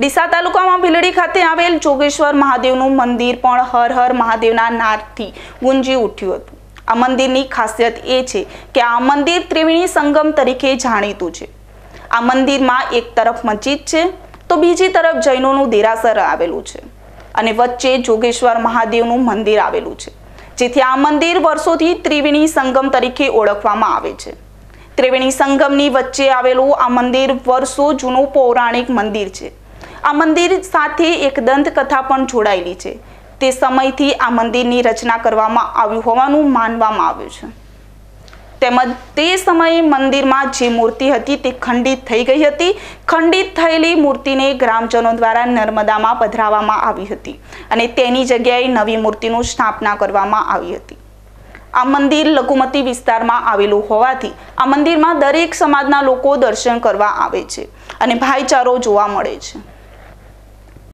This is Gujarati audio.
ડીસા તાલુકામાં ભીલડી ખાતે આવેલ જોગેશ્વર મહાદેવનું મંદિર પણ હર હર મહાદેવના નાદથી ગુંજી ઉઠ્યું હતું આ મંદિરની ખાસિયત એ છે કે આ મંદિર ત્રિવેણી સંગમ તરીકે જાણીતું છે આ મંદિરમાં એક તરફ મસ્જિદ છે તો બીજી તરફ જૈનોનું દેરાસર આવેલું છે અને વચ્ચે જોગેશ્વર મહાદેવનું મંદિર આવેલું છે જેથી આ મંદિર વર્ષોથી ત્રિવેણી સંગમ તરીકે ઓળખવામાં આવે છે ત્રિવેણી સંગમની વચ્ચે આવેલું આ મંદિર વર્ષો જૂનું પૌરાણિક મંદિર છે આ મંદિર સાથે એક દંતકથા પણ જોડાયેલી છે તે સમયથી આ મંદિરની રચના કરવામાં આવ્યું હોવાનું માનવામાં આવ્યું છે તેમજ તે સમયે મંદિરમાં જે મૂર્તિ હતી તે ખંડિત થઈ ગઈ હતી ખંડિત થયેલી મૂર્તિને ગ્રામજનો દ્વારા નર્મદામાં પધરાવવામાં આવી હતી અને તેની જગ્યાએ નવી મૂર્તિનું સ્થાપના કરવામાં આવી હતી આ મંદિર લઘુમતી વિસ્તારમાં આવેલું હોવાથી આ મંદિરમાં દરેક સમાજના લોકો દર્શન કરવા આવે છે અને ભાઈચારો જોવા મળે છે